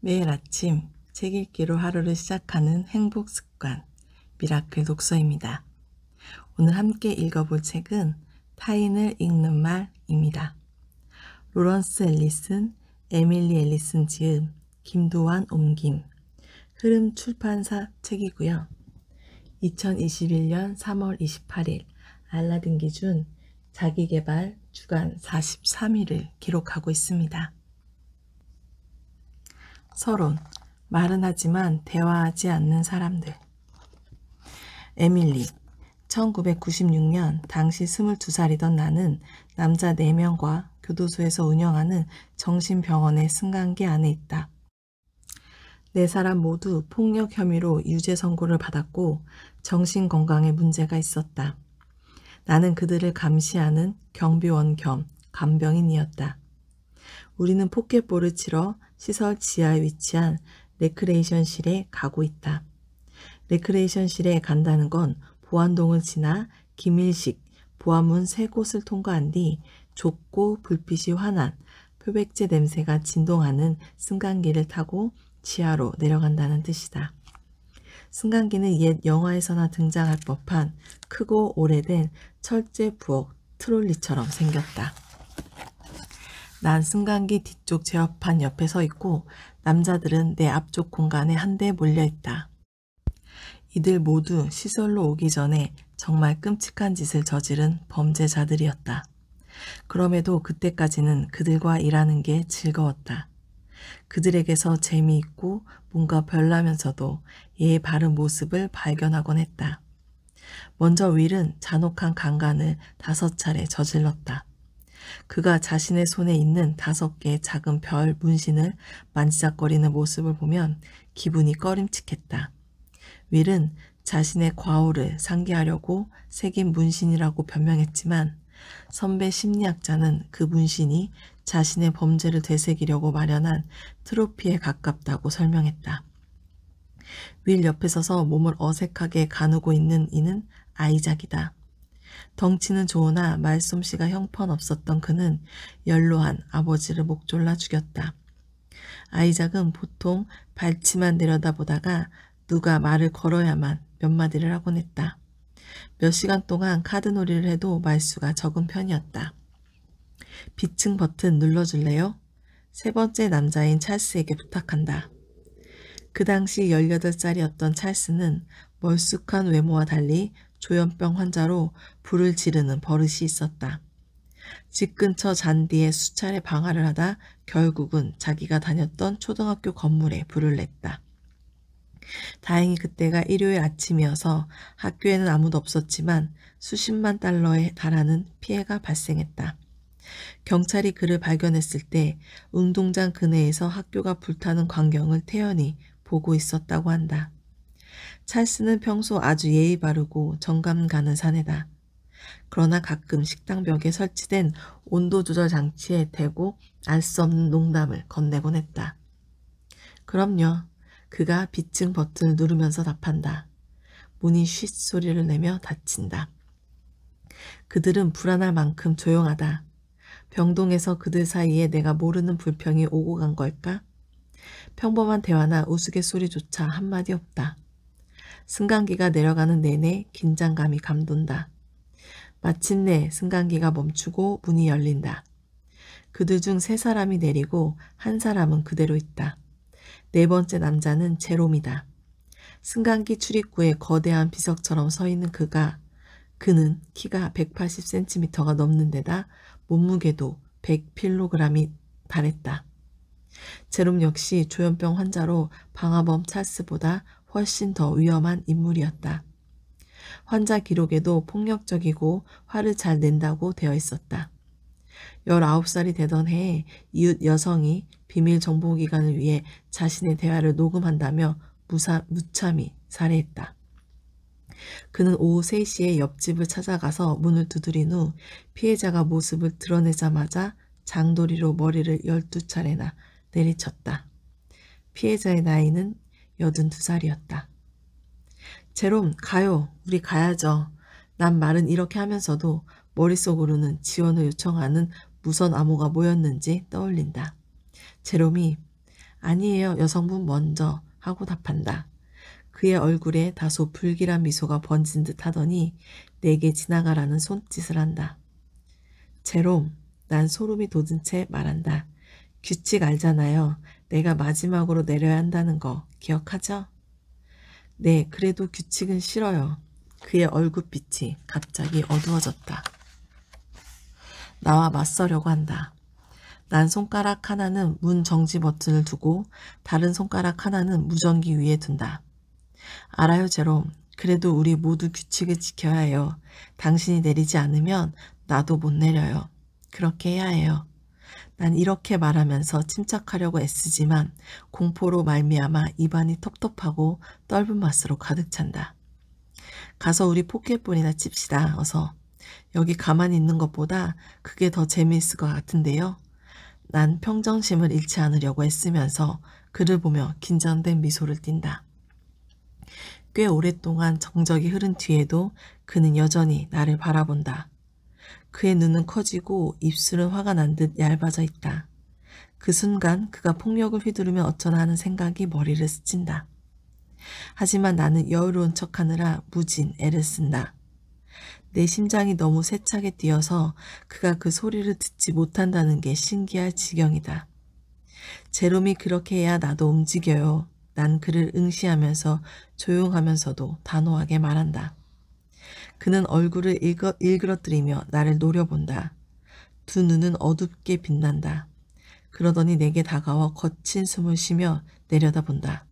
매일 아침 책 읽기로 하루를 시작하는 행복 습관 미라클 독서입니다. 오늘 함께 읽어볼 책은 타인을 읽는 말입니다. 로런스 앨리슨, 에밀리 앨리슨 지음, 김도환 옮김, 흐름 출판사 책이고요. 2021년 3월 28일 알라딘 기준 자기개발 주간 4 3위를 기록하고 있습니다. 서론, 말은 하지만 대화하지 않는 사람들. 에밀리, 1996년 당시 22살이던 나는 남자 4명과 교도소에서 운영하는 정신병원의 승강기 안에 있다. 네 사람 모두 폭력 혐의로 유죄 선고를 받았고 정신건강에 문제가 있었다. 나는 그들을 감시하는 경비원 겸 간병인이었다. 우리는 포켓볼을 치러 시설 지하에 위치한 레크레이션실에 가고 있다. 레크레이션실에 간다는 건 보안동을 지나 김일식, 보안문 세 곳을 통과한 뒤 좁고 불빛이 환한 표백제 냄새가 진동하는 승강기를 타고 지하로 내려간다는 뜻이다. 승강기는 옛 영화에서나 등장할 법한 크고 오래된 철제 부엌 트롤리처럼 생겼다. 난 승강기 뒤쪽 제어판 옆에 서 있고 남자들은 내 앞쪽 공간에 한 대 몰려 있다. 이들 모두 시설로 오기 전에 정말 끔찍한 짓을 저지른 범죄자들이었다. 그럼에도 그때까지는 그들과 일하는 게 즐거웠다. 그들에게서 재미있고 뭔가 별나면서도 예의 바른 모습을 발견하곤 했다. 먼저 윌은 잔혹한 강간을 다섯 차례 저질렀다. 그가 자신의 손에 있는 다섯 개의 작은 별 문신을 만지작거리는 모습을 보면 기분이 꺼림칙했다. 윌은 자신의 과오를 상기하려고 새긴 문신이라고 변명했지만 선배 심리학자는 그 문신이 자신의 범죄를 되새기려고 마련한 트로피에 가깝다고 설명했다. 윌 옆에 서서 몸을 어색하게 가누고 있는 이는 아이작이다. 덩치는 좋으나 말솜씨가 형편없었던 그는 연로한 아버지를 목 졸라 죽였다. 아이작은 보통 발치만 내려다보다가 누가 말을 걸어야만 몇 마디를 하곤 했다. 몇 시간 동안 카드놀이를 해도 말수가 적은 편이었다. 비층 버튼 눌러줄래요? 세 번째 남자인 찰스에게 부탁한다. 그 당시 18살이었던 찰스는 멀쑥한 외모와 달리 조현병 환자로 불을 지르는 버릇이 있었다. 집 근처 잔디에 수차례 방화를 하다 결국은 자기가 다녔던 초등학교 건물에 불을 냈다. 다행히 그때가 일요일 아침이어서 학교에는 아무도 없었지만 수십만 달러에 달하는 피해가 발생했다. 경찰이 그를 발견했을 때 운동장 근해에서 학교가 불타는 광경을 태연히 보고 있었다고 한다. 찰스는 평소 아주 예의 바르고 정감 가는 사내다. 그러나 가끔 식당 벽에 설치된 온도 조절 장치에 대고 알 수 없는 농담을 건네곤 했다. 그럼요. 그가 비층 버튼을 누르면서 답한다. 문이 쉿 소리를 내며 닫힌다. 그들은 불안할 만큼 조용하다. 병동에서 그들 사이에 내가 모르는 불평이 오고 간 걸까? 평범한 대화나 우스갯소리조차 한마디 없다. 승강기가 내려가는 내내 긴장감이 감돈다. 마침내 승강기가 멈추고 문이 열린다. 그들 중 세 사람이 내리고 한 사람은 그대로 있다. 네 번째 남자는 제롬이다. 승강기 출입구에 거대한 비석처럼 서 있는 그가 그는 키가 180cm가 넘는 데다 몸무게도 100kg이 달했다. 제롬 역시 조현병 환자로 방화범 찰스보다 훨씬 더 위험한 인물이었다. 환자 기록에도 폭력적이고 화를 잘 낸다고 되어 있었다. 19살이 되던 해에 이웃 여성이 비밀 정보기관을 위해 자신의 대화를 녹음한다며 무사, 무참히 살해했다. 그는 오후 3시에 옆집을 찾아가서 문을 두드린 후 피해자가 모습을 드러내자마자 장도리로 머리를 12차례나 내리쳤다. 피해자의 나이는 8 2 살이었다. 제롬 가요 우리 가야죠. 난 말은 이렇게 하면서도 머릿속으로는 지원을 요청하는 무선 암호가 뭐였는지 떠올린다. 제롬이 아니에요 여성분 먼저 하고 답한다. 그의 얼굴에 다소 불길한 미소가 번진 듯 하더니 내게 지나가라는 손짓을 한다. 제롬, 난 소름이 돋은 채 말한다. 규칙 알잖아요. 내가 마지막으로 내려야 한다는 거 기억하죠? 네, 그래도 규칙은 싫어요. 그의 얼굴빛이 갑자기 어두워졌다. 나와 맞서려고 한다. 난 손가락 하나는 문 정지 버튼을 두고 다른 손가락 하나는 무전기 위에 둔다. 알아요, 제롬. 그래도 우리 모두 규칙을 지켜야 해요. 당신이 내리지 않으면 나도 못 내려요. 그렇게 해야 해요. 난 이렇게 말하면서 침착하려고 애쓰지만 공포로 말미암아 입안이 텁텁하고 떫은 맛으로 가득 찬다. 가서 우리 포켓볼이나 칩시다. 어서. 여기 가만히 있는 것보다 그게 더 재미있을 것 같은데요. 난 평정심을 잃지 않으려고 애쓰면서 그를 보며 긴장된 미소를 띈다. 꽤 오랫동안 정적이 흐른 뒤에도 그는 여전히 나를 바라본다. 그의 눈은 커지고 입술은 화가 난 듯 얇아져 있다. 그 순간 그가 폭력을 휘두르면 어쩌나 하는 생각이 머리를 스친다. 하지만 나는 여유로운 척하느라 무진 애를 쓴다. 내 심장이 너무 세차게 뛰어서 그가 그 소리를 듣지 못한다는 게 신기할 지경이다. 제롬이 그렇게 해야 나도 움직여요. 난 그를 응시하면서 조용하면서도 단호하게 말한다. 그는 얼굴을 일거, 일그러뜨리며 나를 노려본다. 두 눈은 어둡게 빛난다. 그러더니 내게 다가와 거친 숨을 쉬며 내려다본다.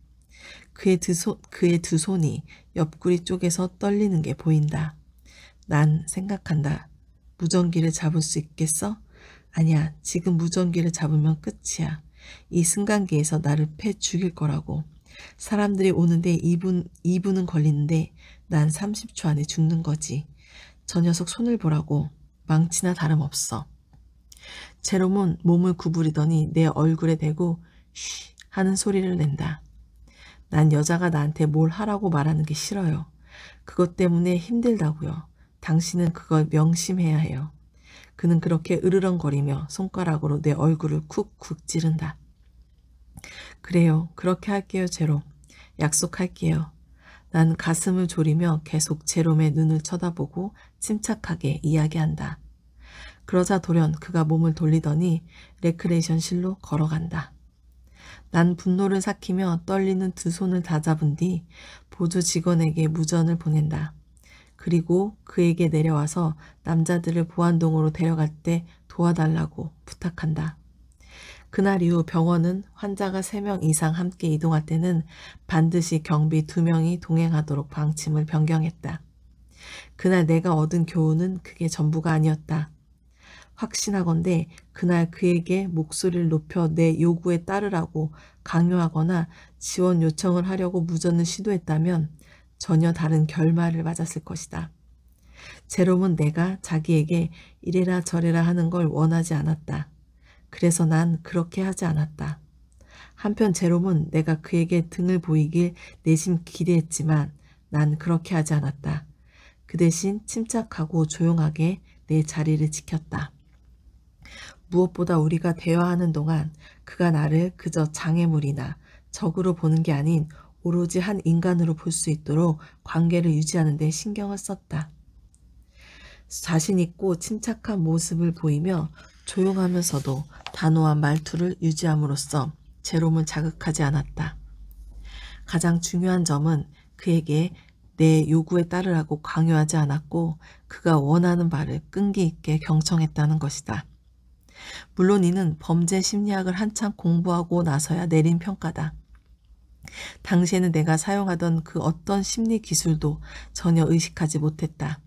그의 두, 손, 그의 두 손이 옆구리 쪽에서 떨리는 게 보인다. 난 생각한다. 무전기를 잡을 수 있겠어? 아니야, 지금 무전기를 잡으면 끝이야. 이 승강기에서 나를 패 죽일 거라고. 사람들이 오는데 2분, 2분은 걸리는데 난 30초 안에 죽는 거지. 저 녀석 손을 보라고. 망치나 다름없어. 제롬은 몸을 구부리더니 내 얼굴에 대고 쉬 하는 소리를 낸다. 난 여자가 나한테 뭘 하라고 말하는 게 싫어요. 그것 때문에 힘들다고요. 당신은 그걸 명심해야 해요. 그는 그렇게 으르렁거리며 손가락으로 내 얼굴을 쿡쿡 찌른다. 그래요. 그렇게 할게요, 제롬. 약속할게요. 난 가슴을 졸이며 계속 제롬의 눈을 쳐다보고 침착하게 이야기한다. 그러자 돌연 그가 몸을 돌리더니 레크레이션실로 걸어간다. 난 분노를 삭히며 떨리는 두 손을 다 잡은 뒤 보조 직원에게 무전을 보낸다. 그리고 그에게 내려와서 남자들을 보안동으로 데려갈 때 도와달라고 부탁한다. 그날 이후 병원은 환자가 3명 이상 함께 이동할 때는 반드시 경비 2명이 동행하도록 방침을 변경했다. 그날 내가 얻은 교훈은 그게 전부가 아니었다. 확신하건대 그날 그에게 목소리를 높여 내 요구에 따르라고 강요하거나 지원 요청을 하려고 무전을 시도했다면 전혀 다른 결말을 맞았을 것이다. 제롬은 내가 자기에게 이래라 저래라 하는 걸 원하지 않았다. 그래서 난 그렇게 하지 않았다. 한편 제롬은 내가 그에게 등을 보이길 내심 기대했지만 난 그렇게 하지 않았다. 그 대신 침착하고 조용하게 내 자리를 지켰다. 무엇보다 우리가 대화하는 동안 그가 나를 그저 장애물이나 적으로 보는 게 아닌 오로지 한 인간으로 볼 수 있도록 관계를 유지하는 데 신경을 썼다. 자신있고 침착한 모습을 보이며 조용하면서도 단호한 말투를 유지함으로써 제롬을 자극하지 않았다. 가장 중요한 점은 그에게 내 요구에 따르라고 강요하지 않았고 그가 원하는 바를 끈기 있게 경청했다는 것이다. 물론 이는 범죄 심리학을 한창 공부하고 나서야 내린 평가다. 당시에는 내가 사용하던 그 어떤 심리 기술도 전혀 의식하지 못했다.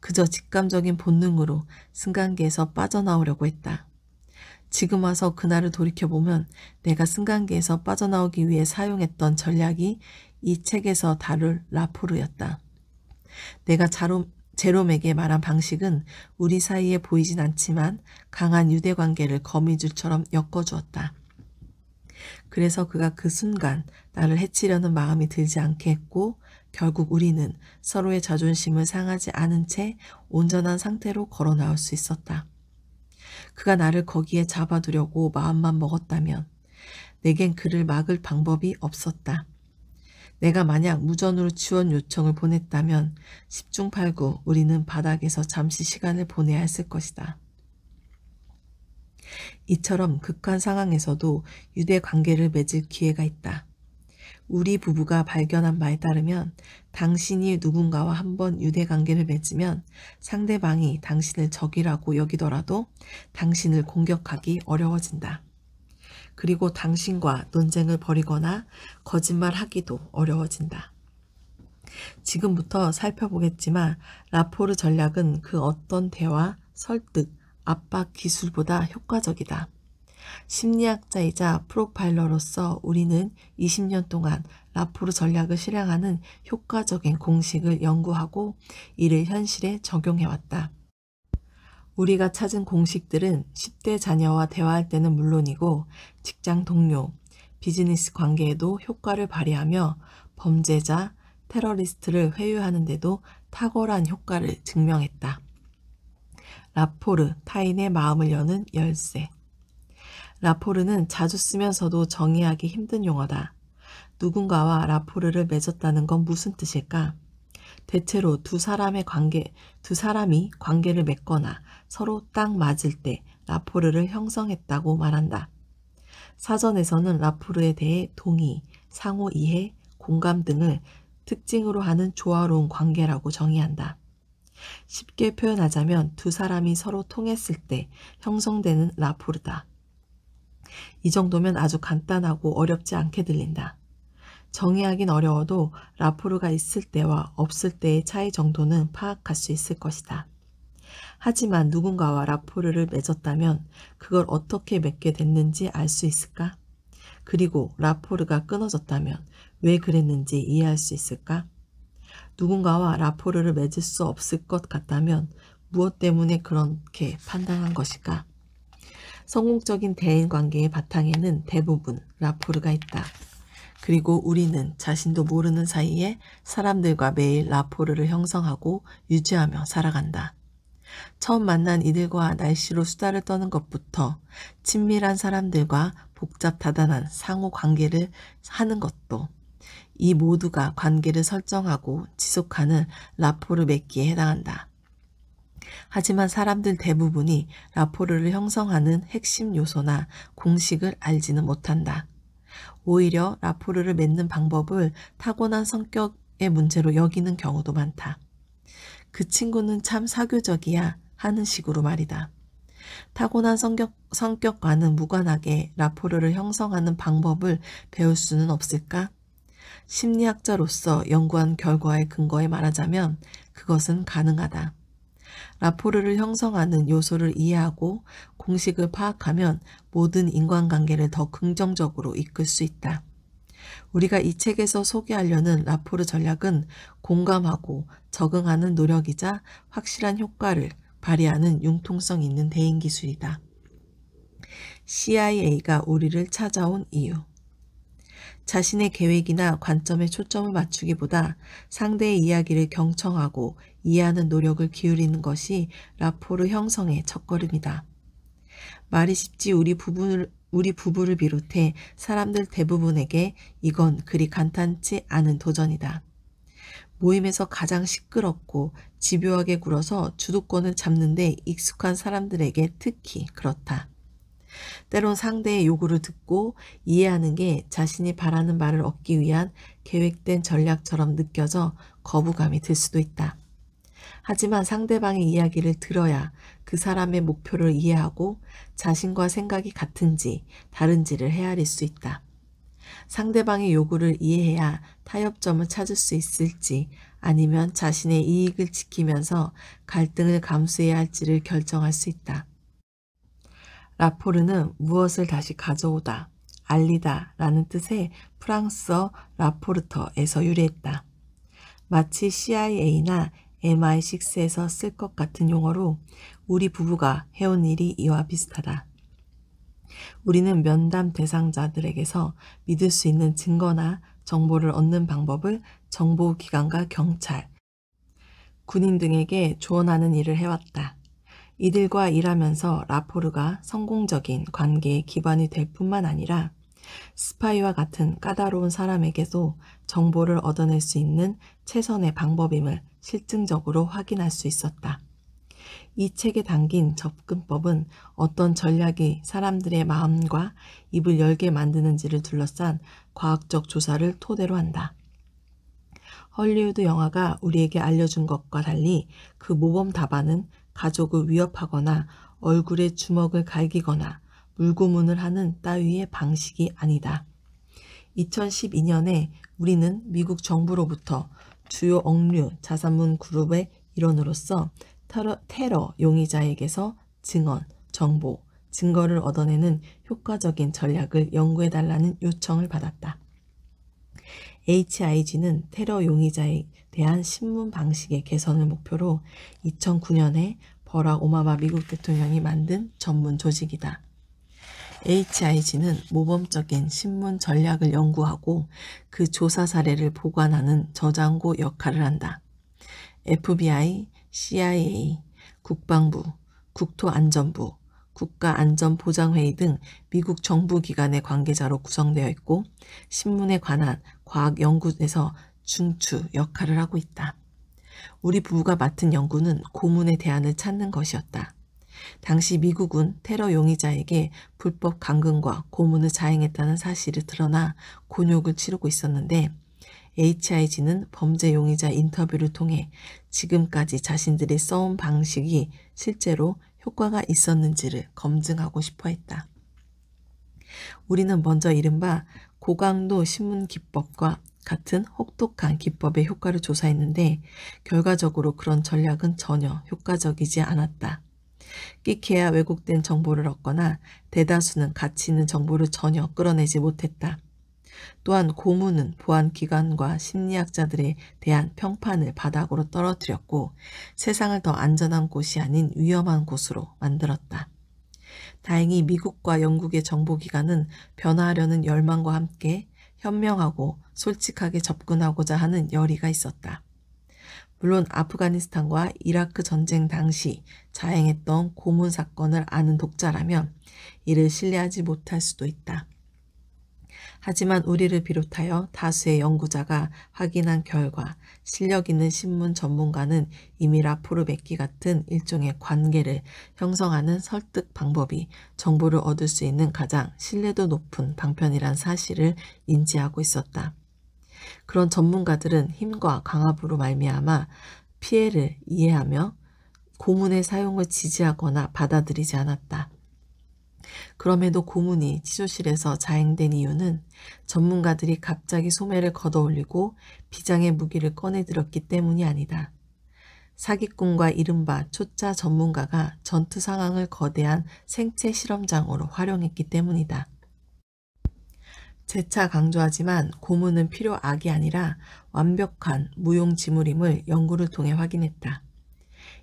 그저 직감적인 본능으로 승강기에서 빠져나오려고 했다. 지금 와서 그날을 돌이켜보면 내가 승강기에서 빠져나오기 위해 사용했던 전략이 이 책에서 다룰 라포르였다. 내가 자롬, 제롬에게 말한 방식은 우리 사이에 보이진 않지만 강한 유대관계를 거미줄처럼 엮어주었다. 그래서 그가 그 순간 나를 해치려는 마음이 들지 않게 했고 결국 우리는 서로의 자존심을 상하지 않은 채 온전한 상태로 걸어 나올 수 있었다. 그가 나를 거기에 잡아두려고 마음만 먹었다면 내겐 그를 막을 방법이 없었다. 내가 만약 무전으로 지원 요청을 보냈다면 1중팔구 우리는 바닥에서 잠시 시간을 보내야 했을 것이다. 이처럼 극한 상황에서도 유대 관계를 맺을 기회가 있다. 우리 부부가 발견한 바에 따르면 당신이 누군가와 한 번 유대 관계를 맺으면 상대방이 당신을 적이라고 여기더라도 당신을 공격하기 어려워진다. 그리고 당신과 논쟁을 벌이거나 거짓말하기도 어려워진다. 지금부터 살펴보겠지만 라포르 전략은 그 어떤 대화, 설득, 압박 기술보다 효과적이다. 심리학자이자 프로파일러로서 우리는 20년 동안 라포르 전략을 실행하는 효과적인 공식을 연구하고 이를 현실에 적용해왔다. 우리가 찾은 공식들은 10대 자녀와 대화할 때는 물론이고 직장 동료, 비즈니스 관계에도 효과를 발휘하며 범죄자, 테러리스트를 회유하는 데도 탁월한 효과를 증명했다. 라포르 타인의 마음을 여는 열쇠 라포르는 자주 쓰면서도 정의하기 힘든 용어다. 누군가와 라포르를 맺었다는 건 무슨 뜻일까? 대체로 두 사람의 관계, 두 사람이 관계를 맺거나 서로 딱 맞을 때 라포르를 형성했다고 말한다. 사전에서는 라포르에 대해 동의, 상호 이해, 공감 등을 특징으로 하는 조화로운 관계라고 정의한다. 쉽게 표현하자면 두 사람이 서로 통했을 때 형성되는 라포르다. 이 정도면 아주 간단하고 어렵지 않게 들린다. 정의하긴 어려워도 라포르가 있을 때와 없을 때의 차이 정도는 파악할 수 있을 것이다. 하지만 누군가와 라포르를 맺었다면 그걸 어떻게 맺게 됐는지 알 수 있을까? 그리고 라포르가 끊어졌다면 왜 그랬는지 이해할 수 있을까? 누군가와 라포르를 맺을 수 없을 것 같다면 무엇 때문에 그렇게 판단한 것일까? 성공적인 대인 관계의 바탕에는 대부분 라포르가 있다. 그리고 우리는 자신도 모르는 사이에 사람들과 매일 라포르를 형성하고 유지하며 살아간다. 처음 만난 이들과 날씨로 수다를 떠는 것부터 친밀한 사람들과 복잡다단한 상호 관계를 하는 것도 이 모두가 관계를 설정하고 지속하는 라포르 맺기에 해당한다. 하지만 사람들 대부분이 라포르를 형성하는 핵심 요소나 공식을 알지는 못한다. 오히려 라포르를 맺는 방법을 타고난 성격의 문제로 여기는 경우도 많다. 그 친구는 참 사교적이야 하는 식으로 말이다. 타고난 성격, 성격과는 무관하게 라포르를 형성하는 방법을 배울 수는 없을까? 심리학자로서 연구한 결과에 근거해 말하자면 그것은 가능하다. 라포르를 형성하는 요소를 이해하고 공식을 파악하면 모든 인간관계를 더 긍정적으로 이끌 수 있다. 우리가 이 책에서 소개하려는 라포르 전략은 공감하고 적응하는 노력이자 확실한 효과를 발휘하는 융통성 있는 대인 기술이다. CIA가 우리를 찾아온 이유 자신의 계획이나 관점에 초점을 맞추기보다 상대의 이야기를 경청하고 이해하는 노력을 기울이는 것이 라포르 형성의 첫걸음이다. 말이 쉽지 우리 부부를, 우리 부부를 비롯해 사람들 대부분에게 이건 그리 간단치 않은 도전이다. 모임에서 가장 시끄럽고 집요하게 굴어서 주도권을 잡는데 익숙한 사람들에게 특히 그렇다. 때론 상대의 요구를 듣고 이해하는 게 자신이 바라는 말을 얻기 위한 계획된 전략처럼 느껴져 거부감이 들 수도 있다. 하지만 상대방의 이야기를 들어야 그 사람의 목표를 이해하고 자신과 생각이 같은지 다른지를 헤아릴 수 있다. 상대방의 요구를 이해해야 타협점을 찾을 수 있을지 아니면 자신의 이익을 지키면서 갈등을 감수해야 할지를 결정할 수 있다. 라포르는 무엇을 다시 가져오다, 알리다 라는 뜻의 프랑스어 라포르터에서 유래했다. 마치 CIA나 MI6에서 쓸 것 같은 용어로 우리 부부가 해온 일이 이와 비슷하다. 우리는 면담 대상자들에게서 믿을 수 있는 증거나 정보를 얻는 방법을 정보기관과 경찰, 군인 등에게 조언하는 일을 해왔다. 이들과 일하면서 라포르가 성공적인 관계의 기반이 될 뿐만 아니라 스파이와 같은 까다로운 사람에게도 정보를 얻어낼 수 있는 최선의 방법임을 실증적으로 확인할 수 있었다. 이 책에 담긴 접근법은 어떤 전략이 사람들의 마음과 입을 열게 만드는지를 둘러싼 과학적 조사를 토대로 한다. 헐리우드 영화가 우리에게 알려준 것과 달리 그 모범 답안은 가족을 위협하거나 얼굴에 주먹을 갈기거나 물고문을 하는 따위의 방식이 아니다. 2012년에 우리는 미국 정부로부터 주요 억류 자산문 그룹의 일원으로서 테러, 테러 용의자에게서 증언, 정보, 증거를 얻어내는 효과적인 전략을 연구해달라는 요청을 받았다. HIG는 테러 용의자에 대한 신문 방식의 개선을 목표로 2009년에 버락 오마마 미국 대통령이 만든 전문 조직이다. HIG는 모범적인 신문 전략을 연구하고 그 조사 사례를 보관하는 저장고 역할을 한다. FBI, CIA, 국방부, 국토안전부, 국가안전보장회의 등 미국 정부 기관의 관계자로 구성되어 있고 신문에 관한 과학 연구에서 중추 역할을 하고 있다. 우리 부부가 맡은 연구는 고문의 대안을 찾는 것이었다. 당시 미국은 테러 용의자에게 불법 강금과 고문을 자행했다는 사실을 드러나 곤욕을 치르고 있었는데 HIG는 범죄 용의자 인터뷰를 통해 지금까지 자신들이 써온 방식이 실제로 효과가 있었는지를 검증하고 싶어 했다. 우리는 먼저 이른바 고강도 신문 기법과 같은 혹독한 기법의 효과를 조사했는데 결과적으로 그런 전략은 전혀 효과적이지 않았다. 끼케야 왜곡된 정보를 얻거나 대다수는 가치 있는 정보를 전혀 끌어내지 못했다. 또한 고문은 보안기관과 심리학자들에 대한 평판을 바닥으로 떨어뜨렸고 세상을 더 안전한 곳이 아닌 위험한 곳으로 만들었다. 다행히 미국과 영국의 정보기관은 변화하려는 열망과 함께 현명하고 솔직하게 접근하고자 하는 열의가 있었다. 물론 아프가니스탄과 이라크 전쟁 당시 자행했던 고문 사건을 아는 독자라면 이를 신뢰하지 못할 수도 있다. 하지만 우리를 비롯하여 다수의 연구자가 확인한 결과 실력 있는 신문 전문가는 이미 라포르베키 같은 일종의 관계를 형성하는 설득 방법이 정보를 얻을 수 있는 가장 신뢰도 높은 방편이란 사실을 인지하고 있었다. 그런 전문가들은 힘과 강압으로 말미암아 피해를 이해하며 고문의 사용을 지지하거나 받아들이지 않았다. 그럼에도 고문이 치료실에서 자행된 이유는 전문가들이 갑자기 소매를 걷어올리고 비장의 무기를 꺼내들었기 때문이 아니다. 사기꾼과 이른바 초짜 전문가가 전투 상황을 거대한 생체 실험장으로 활용했기 때문이다. 재차 강조하지만 고문은 필요악이 아니라 완벽한 무용지물임을 연구를 통해 확인했다.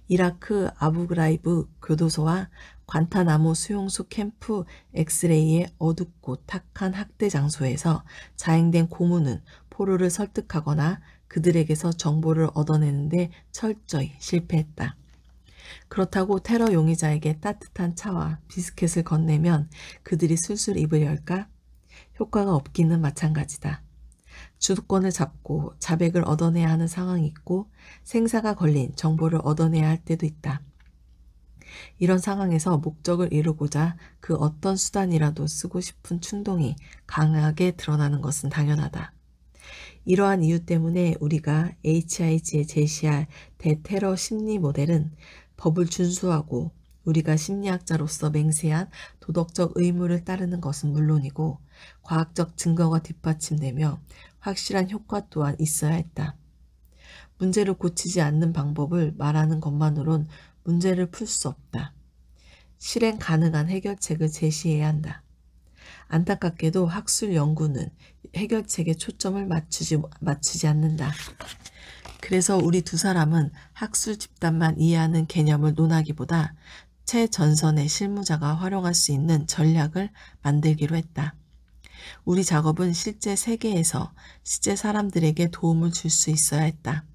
이라크 아부그라이브 교도소와 관타나무 수용소 캠프 엑스레이의 어둡고 탁한 학대 장소에서 자행된 고문은 포로를 설득하거나 그들에게서 정보를 얻어내는데 철저히 실패했다. 그렇다고 테러 용의자에게 따뜻한 차와 비스켓을 건네면 그들이 술술 입을 열까? 효과가 없기는 마찬가지다. 주도권을 잡고 자백을 얻어내야 하는 상황이 있고 생사가 걸린 정보를 얻어내야 할 때도 있다. 이런 상황에서 목적을 이루고자 그 어떤 수단이라도 쓰고 싶은 충동이 강하게 드러나는 것은 당연하다. 이러한 이유 때문에 우리가 HIG에 제시할 대테러 심리 모델은 법을 준수하고 우리가 심리학자로서 맹세한 도덕적 의무를 따르는 것은 물론이고 과학적 증거가 뒷받침되며 확실한 효과 또한 있어야 했다. 문제를 고치지 않는 방법을 말하는 것만으론 문제를 풀 수 없다. 실행 가능한 해결책을 제시해야 한다. 안타깝게도 학술 연구는 해결책에 초점을 맞추지, 맞추지 않는다. 그래서 우리 두 사람은 학술 집단만 이해하는 개념을 논하기보다 최전선의 실무자가 활용할 수 있는 전략을 만들기로 했다. 우리 작업은 실제 세계에서 실제 사람들에게 도움을 줄 수 있어야 했다.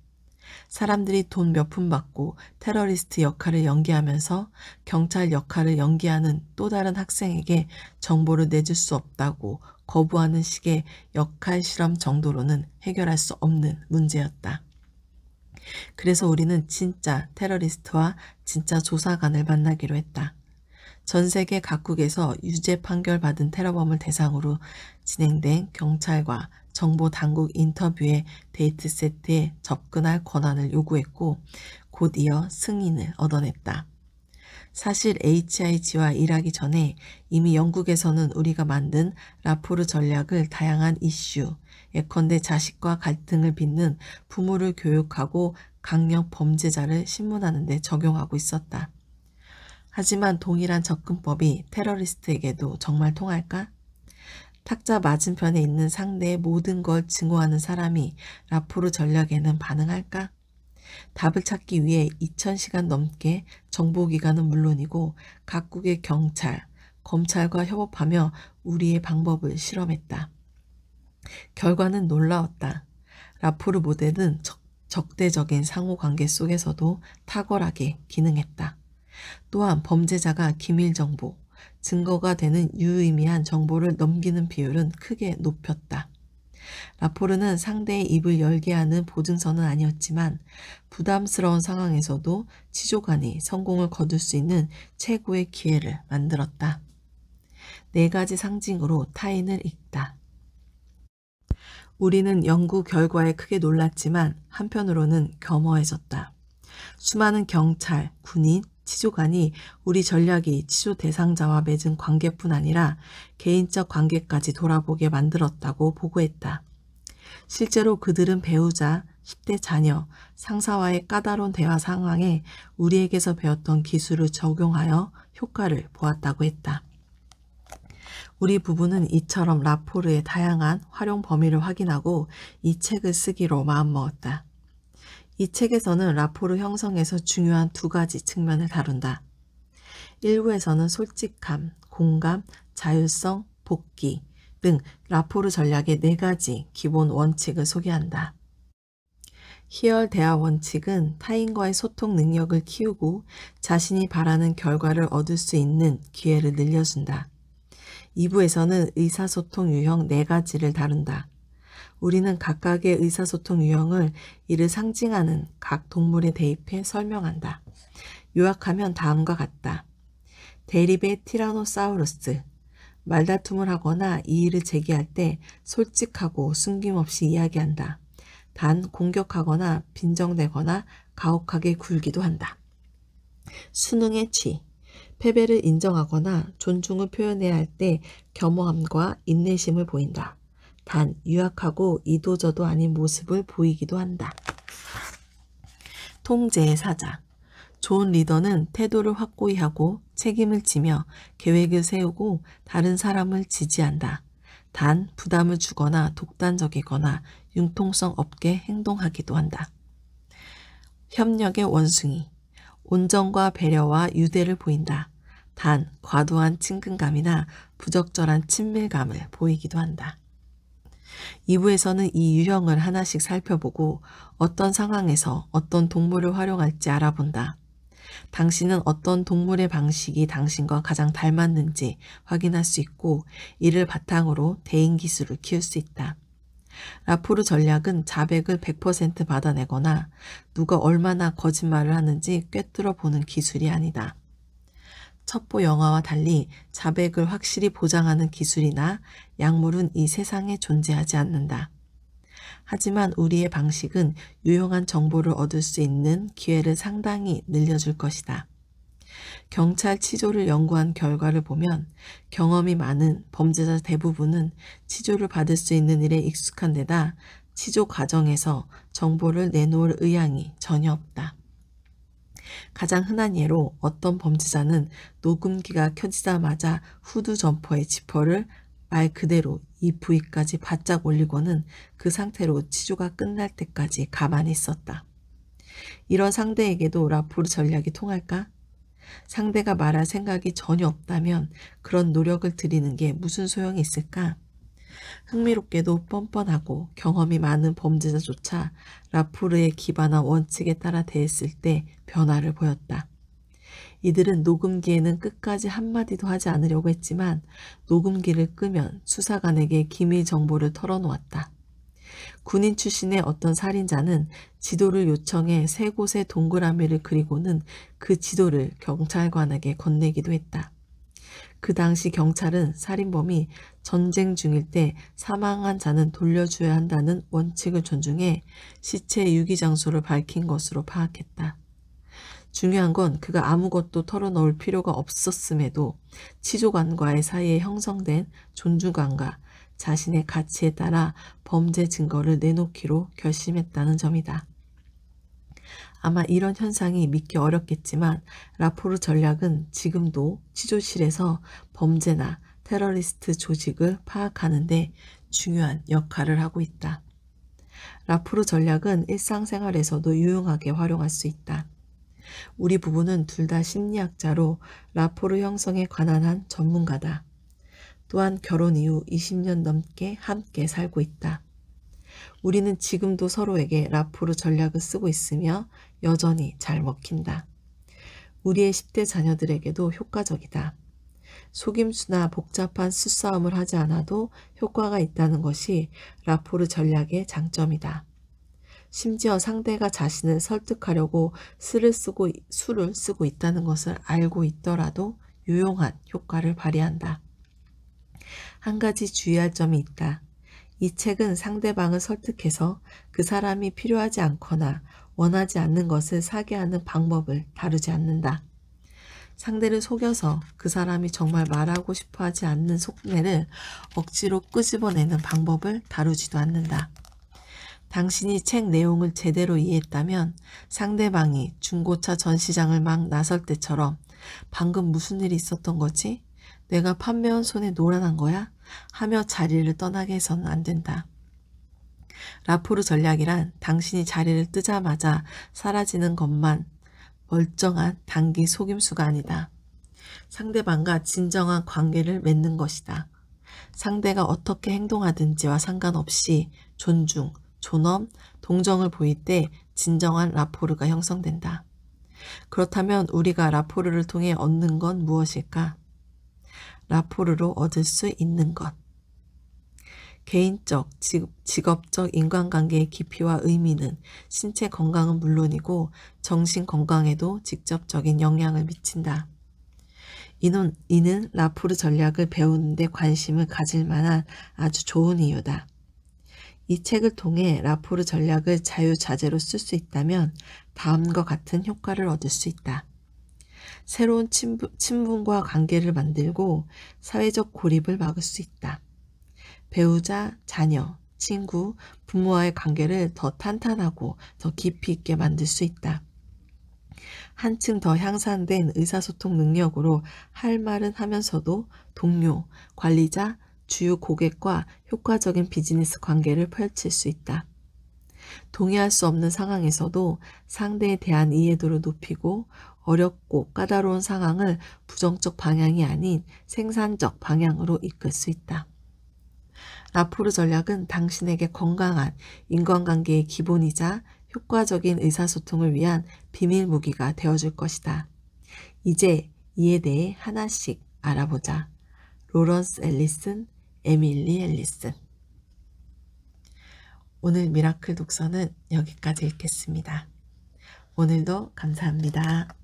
사람들이 돈 몇 푼 받고 테러리스트 역할을 연기하면서 경찰 역할을 연기하는 또 다른 학생에게 정보를 내줄 수 없다고 거부하는 식의 역할 실험 정도로는 해결할 수 없는 문제였다. 그래서 우리는 진짜 테러리스트와 진짜 조사관을 만나기로 했다. 전 세계 각국에서 유죄 판결받은 테러범을 대상으로 진행된 경찰과 정보 당국 인터뷰에 데이트 세트에 접근할 권한을 요구했고 곧 이어 승인을 얻어냈다. 사실 HIG와 일하기 전에 이미 영국에서는 우리가 만든 라포르 전략을 다양한 이슈, 예컨대 자식과 갈등을 빚는 부모를 교육하고 강력 범죄자를 신문하는 데 적용하고 있었다. 하지만 동일한 접근법이 테러리스트에게도 정말 통할까? 탁자 맞은편에 있는 상대의 모든 걸 증오하는 사람이 라포르 전략에는 반응할까? 답을 찾기 위해 2000시간 넘게 정보기관은 물론이고 각국의 경찰, 검찰과 협업하며 우리의 방법을 실험했다. 결과는 놀라웠다. 라포르 모델은 적대적인 상호관계 속에서도 탁월하게 기능했다. 또한 범죄자가 기밀정보, 증거가 되는 유의미한 정보를 넘기는 비율은 크게 높였다. 라포르는 상대의 입을 열게 하는 보증서는 아니었지만 부담스러운 상황에서도 치조관이 성공을 거둘 수 있는 최고의 기회를 만들었다. 네 가지 상징으로 타인을 읽다. 우리는 연구 결과에 크게 놀랐지만 한편으로는 겸허해졌다. 수많은 경찰, 군인, 치조관이 우리 전략이 치조 대상자와 맺은 관계뿐 아니라 개인적 관계까지 돌아보게 만들었다고 보고했다. 실제로 그들은 배우자, 10대 자녀, 상사와의 까다로운 대화 상황에 우리에게서 배웠던 기술을 적용하여 효과를 보았다고 했다. 우리 부부는 이처럼 라포르의 다양한 활용 범위를 확인하고 이 책을 쓰기로 마음먹었다. 이 책에서는 라포르 형성에서 중요한 두 가지 측면을 다룬다. 1부에서는 솔직함, 공감, 자율성, 복귀 등 라포르 전략의 네 가지 기본 원칙을 소개한다. 희열 대화 원칙은 타인과의 소통 능력을 키우고 자신이 바라는 결과를 얻을 수 있는 기회를 늘려준다. 2부에서는 의사소통 유형 네가지를 다룬다. 우리는 각각의 의사소통 유형을 이를 상징하는 각 동물에 대입해 설명한다. 요약하면 다음과 같다. 대립의 티라노사우루스. 말다툼을 하거나 이의를 제기할 때 솔직하고 숨김없이 이야기한다. 단 공격하거나 빈정대거나 가혹하게 굴기도 한다. 수능의 취. 패배를 인정하거나 존중을 표현해야 할 때 겸허함과 인내심을 보인다. 단 유약하고 이도저도 아닌 모습을 보이기도 한다. 통제의 사장 좋은 리더는 태도를 확고히 하고 책임을 지며 계획을 세우고 다른 사람을 지지한다. 단 부담을 주거나 독단적이거나 융통성 없게 행동하기도 한다. 협력의 원숭이 온정과 배려와 유대를 보인다. 단 과도한 친근감이나 부적절한 친밀감을 보이기도 한다. 2부에서는 이 유형을 하나씩 살펴보고 어떤 상황에서 어떤 동물을 활용할지 알아본다. 당신은 어떤 동물의 방식이 당신과 가장 닮았는지 확인할 수 있고 이를 바탕으로 대인 기술을 키울 수 있다. 라포르 전략은 자백을 100% 받아내거나 누가 얼마나 거짓말을 하는지 꿰뚫어 보는 기술이 아니다. 첩보 영화와 달리 자백을 확실히 보장하는 기술이나 약물은 이 세상에 존재하지 않는다. 하지만 우리의 방식은 유용한 정보를 얻을 수 있는 기회를 상당히 늘려줄 것이다. 경찰 치조를 연구한 결과를 보면 경험이 많은 범죄자 대부분은 치조를 받을 수 있는 일에 익숙한 데다 치조 과정에서 정보를 내놓을 의향이 전혀 없다. 가장 흔한 예로 어떤 범죄자는 녹음기가 켜지자마자 후드 점퍼의 지퍼를 말 그대로 이 부위까지 바짝 올리고는 그 상태로 치조가 끝날 때까지 가만히 있었다. 이런 상대에게도 라포르 전략이 통할까? 상대가 말할 생각이 전혀 없다면 그런 노력을 들이는 게 무슨 소용이 있을까? 흥미롭게도 뻔뻔하고 경험이 많은 범죄자조차 라푸르의 기반한 원칙에 따라 대했을 때 변화를 보였다. 이들은 녹음기에는 끝까지 한마디도 하지 않으려고 했지만 녹음기를 끄면 수사관에게 기밀 정보를 털어놓았다. 군인 출신의 어떤 살인자는 지도를 요청해 세곳의 동그라미를 그리고는 그 지도를 경찰관에게 건네기도 했다. 그 당시 경찰은 살인범이 전쟁 중일 때 사망한 자는 돌려줘야 한다는 원칙을 존중해 시체 유기 장소를 밝힌 것으로 파악했다. 중요한 건 그가 아무것도 털어놓을 필요가 없었음에도 치조관과의 사이에 형성된 존중관과 자신의 가치에 따라 범죄 증거를 내놓기로 결심했다는 점이다. 아마 이런 현상이 믿기 어렵겠지만 라포르 전략은 지금도 치조실에서 범죄나 테러리스트 조직을 파악하는데 중요한 역할을 하고 있다. 라포르 전략은 일상생활에서도 유용하게 활용할 수 있다. 우리 부부는 둘 다 심리학자로 라포르 형성에 관한 한 전문가다. 또한 결혼 이후 20년 넘게 함께 살고 있다. 우리는 지금도 서로에게 라포르 전략을 쓰고 있으며 여전히 잘 먹힌다. 우리의 10대 자녀들에게도 효과적이다. 속임수나 복잡한 수싸움을 하지 않아도 효과가 있다는 것이 라포르 전략의 장점이다. 심지어 상대가 자신을 설득하려고 쓰를 쓰고, 수를 쓰고 있다는 것을 알고 있더라도 유용한 효과를 발휘한다. 한 가지 주의할 점이 있다. 이 책은 상대방을 설득해서 그 사람이 필요하지 않거나 원하지 않는 것을 사게 하는 방법을 다루지 않는다. 상대를 속여서 그 사람이 정말 말하고 싶어 하지 않는 속내를 억지로 끄집어내는 방법을 다루지도 않는다. 당신이 책 내용을 제대로 이해했다면 상대방이 중고차 전시장을 막 나설 때처럼 방금 무슨 일이 있었던 거지? 내가 판매원 손에 노란한 거야? 하며 자리를 떠나게 해서는 안 된다. 라포르 전략이란 당신이 자리를 뜨자마자 사라지는 것만 멀쩡한 단기 속임수가 아니다. 상대방과 진정한 관계를 맺는 것이다. 상대가 어떻게 행동하든지와 상관없이 존중, 존엄, 동정을 보일 때 진정한 라포르가 형성된다. 그렇다면 우리가 라포르를 통해 얻는 건 무엇일까? 라포르로 얻을 수 있는 것. 개인적, 직업적 인간관계의 깊이와 의미는 신체 건강은 물론이고 정신 건강에도 직접적인 영향을 미친다. 이는, 이는 라포르 전략을 배우는데 관심을 가질 만한 아주 좋은 이유다. 이 책을 통해 라포르 전략을 자유자재로 쓸 수 있다면 다음과 같은 효과를 얻을 수 있다. 새로운 친분, 친분과 관계를 만들고 사회적 고립을 막을 수 있다. 배우자, 자녀, 친구, 부모와의 관계를 더 탄탄하고 더 깊이 있게 만들 수 있다. 한층 더 향상된 의사소통 능력으로 할 말은 하면서도 동료, 관리자, 주요 고객과 효과적인 비즈니스 관계를 펼칠 수 있다. 동의할 수 없는 상황에서도 상대에 대한 이해도를 높이고 어렵고 까다로운 상황을 부정적 방향이 아닌 생산적 방향으로 이끌 수 있다. 라포르 전략은 당신에게 건강한 인간관계의 기본이자 효과적인 의사소통을 위한 비밀 무기가 되어줄 것이다. 이제 이에 대해 하나씩 알아보자. 로런스 앨리슨 에밀리 앨리스. 오늘 미라클 독서는 여기까지 읽겠습니다. 오늘도 감사합니다.